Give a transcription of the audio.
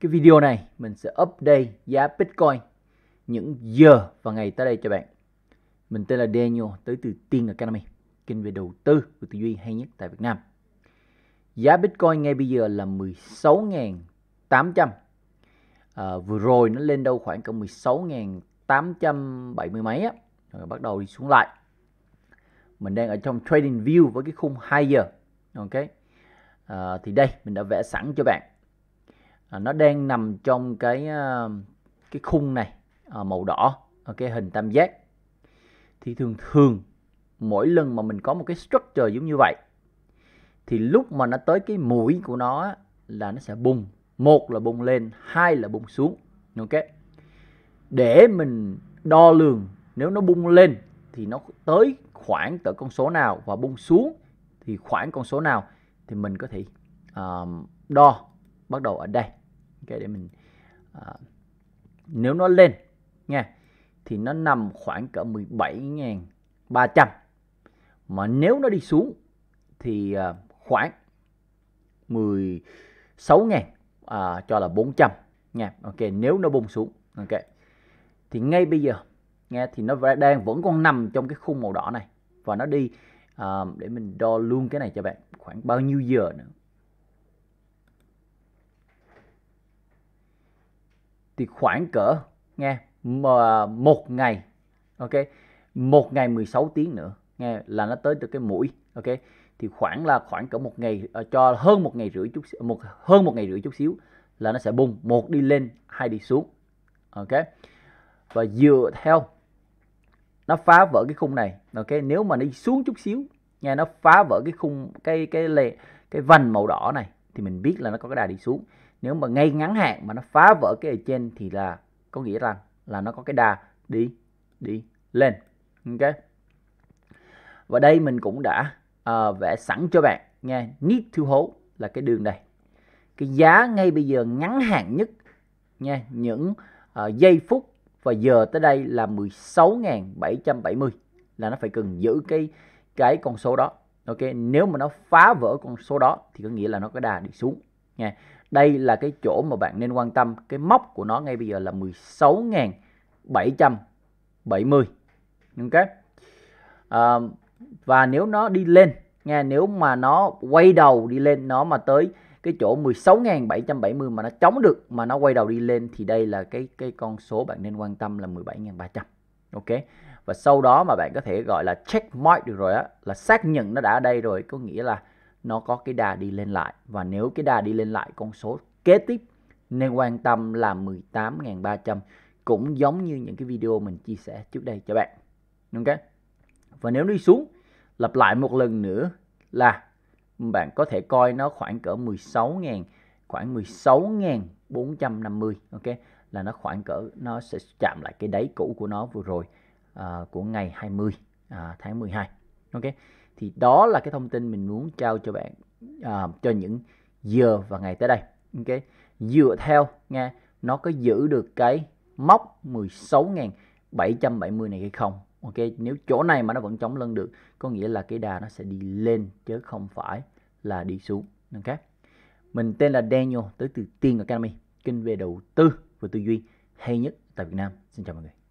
Cái video này mình sẽ update giá Bitcoin những giờ và ngày tới đây cho bạn. Mình tên là Daniel, tới từ Tiên Academy, kênh về đầu tư và tư duy hay nhất tại Việt Nam. Giá Bitcoin ngay bây giờ là 16.800. À, vừa rồi nó lên đâu khoảng cỡ 16.870 mấy á, rồi bắt đầu đi xuống lại. Mình đang ở trong trading view với cái khung 2 giờ. Ok. À, thì đây mình đã vẽ sẵn cho bạn À, nó đang nằm trong cái ờ, cái khung này ờ, màu đỏ ở ờ, cái hình tam giác thì thường thường mỗi lần mà mình có một cái structure giống như vậy thì lúc mà nó tới cái mũi của nó là nó sẽ bùng một là bùng lên hai là bùng xuống ok để mình đo lường nếu nó bung lên thì nó tới khoảng tới con số nào và bung xuống thì khoảng con số nào thì mình có thể uh, đo bắt đầu ở đây ok để mình à, nếu nó lên nha thì nó nằm khoảng cỡ 17.300 mà nếu nó đi xuống thì à, khoảng 16.000 à, cho là 400 nha ok nếu nó bung xuống ok thì ngay bây giờ nghe thì nó đang vẫn còn nằm trong cái khung màu đỏ này và nó đi à, để mình đo luôn cái này cho bạn khoảng bao nhiêu giờ nữa thì khoảng cỡ nghe mà một ngày ok một ngày 16 tiếng nữa nghe là nó tới được cái mũi ok thì khoảng là khoảng cỡ một ngày ờ, cho hơn một ngày rưỡi chút một hơn một ngày rưỡi chút xíu là nó sẽ bung một đi lên hai đi xuống ok và dựa theo nó phá vỡ cái khung này ok nếu mà đi xuống chút xíu nghe nó phá vỡ cái khung cái cái lề cái vành màu đỏ này thì mình biết là nó có cái đà đi xuống nếu mà ngay ngắn hạn mà nó phá vỡ cái trên thì là có nghĩa rằng là nó có cái đà đi đi lên ok và đây mình cũng đã uh, vẽ sẵn cho bạn nghe need to hold là cái đường này cái giá ngay bây giờ ngắn hạn nhất nha những uh, giây phút và giờ tới đây là 16.770 là nó phải cần giữ cái cái con số đó ok nếu mà nó phá vỡ con số đó thì có nghĩa là nó có đà đi xuống nha. Đây là cái chỗ mà bạn nên quan tâm, cái mốc của nó ngay bây giờ là 16.770. Ok. À, và nếu nó đi lên nha, nếu mà nó quay đầu đi lên nó mà tới cái chỗ 16.770 mà nó chống được mà nó quay đầu đi lên thì đây là cái cái con số bạn nên quan tâm là 17.300. Ok. Và sau đó mà bạn có thể gọi là check mark được rồi á, là xác nhận nó đã ở đây rồi, có nghĩa là nó có cái đà đi lên lại và nếu cái đà đi lên lại con số kế tiếp nên quan tâm là 18.300 cũng giống như những cái video mình chia sẻ trước đây cho bạn đúng ok và nếu đi xuống lặp lại một lần nữa là bạn có thể coi nó khoảng cỡ 16.000 khoảng 16.450 ok là nó khoảng cỡ nó sẽ chạm lại cái đáy cũ của nó vừa rồi à, của ngày 20 à, tháng 12 ok thì đó là cái thông tin mình muốn trao cho bạn uh, cho những giờ và ngày tới đây ok dựa theo nghe nó có giữ được cái mốc 16.770 này hay không ok nếu chỗ này mà nó vẫn chống lưng được có nghĩa là cái đà nó sẽ đi lên chứ không phải là đi xuống ok mình tên là Daniel tới từ Tiên Academy kênh về đầu tư và tư duy hay nhất tại Việt Nam xin chào mọi người